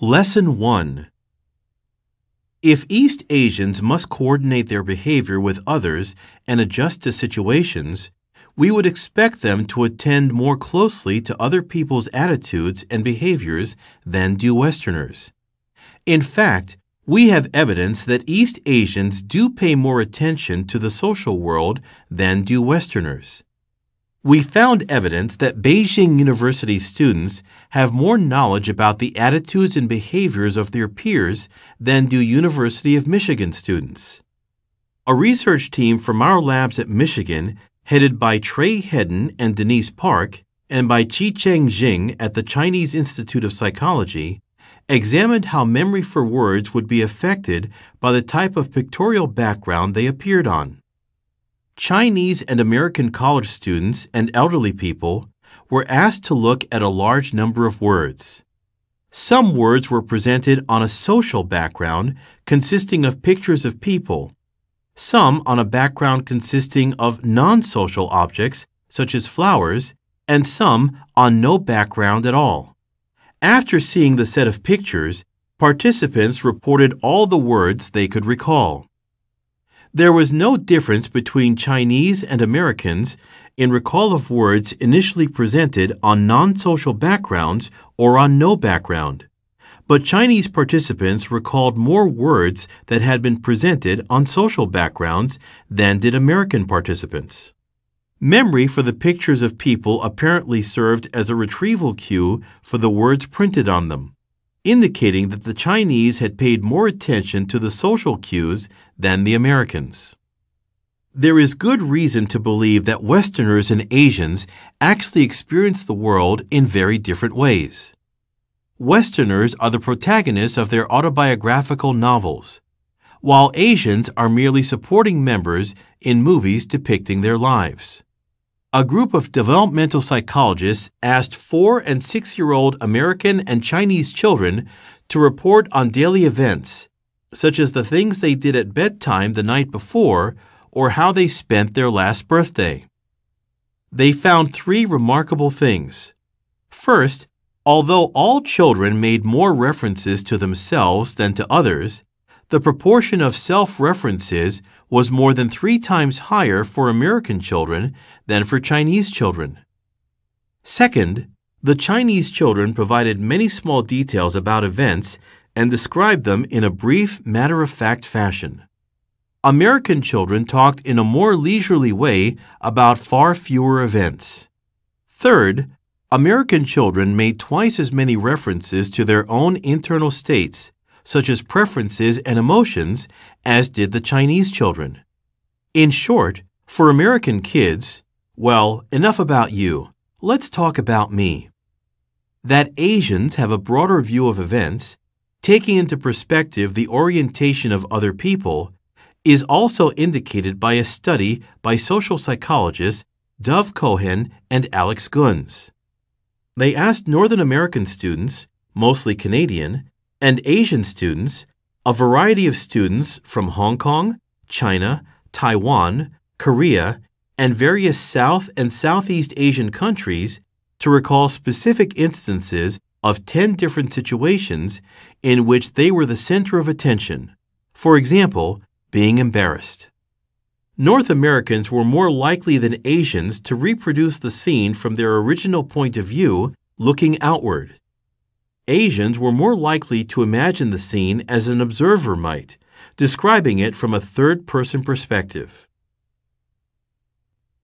Lesson 1 If East Asians must coordinate their behavior with others and adjust to situations, we would expect them to attend more closely to other people's attitudes and behaviors than do Westerners. In fact, we have evidence that East Asians do pay more attention to the social world than do Westerners we found evidence that Beijing University students have more knowledge about the attitudes and behaviors of their peers than do University of Michigan students. A research team from our labs at Michigan, headed by Trey Hedden and Denise Park, and by Qi Cheng Jing at the Chinese Institute of Psychology, examined how memory for words would be affected by the type of pictorial background they appeared on. Chinese and American college students and elderly people were asked to look at a large number of words. Some words were presented on a social background consisting of pictures of people, some on a background consisting of non social objects such as flowers, and some on no background at all. After seeing the set of pictures, participants reported all the words they could recall. There was no difference between Chinese and Americans in recall of words initially presented on non social backgrounds or on no background. But Chinese participants recalled more words that had been presented on social backgrounds than did American participants. Memory for the pictures of people apparently served as a retrieval cue for the words printed on them indicating that the Chinese had paid more attention to the social cues than the Americans. There is good reason to believe that Westerners and Asians actually experience the world in very different ways. Westerners are the protagonists of their autobiographical novels, while Asians are merely supporting members in movies depicting their lives. A group of developmental psychologists asked four and six year old American and Chinese children to report on daily events, such as the things they did at bedtime the night before or how they spent their last birthday. They found three remarkable things. First, although all children made more references to themselves than to others, the proportion of self references was more than three times higher for American children than for Chinese children. Second, the Chinese children provided many small details about events and described them in a brief, matter of fact fashion. American children talked in a more leisurely way about far fewer events. Third, American children made twice as many references to their own internal states such as preferences and emotions, as did the Chinese children. In short, for American kids, well, enough about you. Let's talk about me. That Asians have a broader view of events, taking into perspective the orientation of other people, is also indicated by a study by social psychologists Dove Cohen and Alex Guns. They asked Northern American students, mostly Canadian, and Asian students, a variety of students from Hong Kong, China, Taiwan, Korea, and various South and Southeast Asian countries to recall specific instances of 10 different situations in which they were the center of attention, for example, being embarrassed. North Americans were more likely than Asians to reproduce the scene from their original point of view, looking outward. Asians were more likely to imagine the scene as an observer might, describing it from a third person perspective.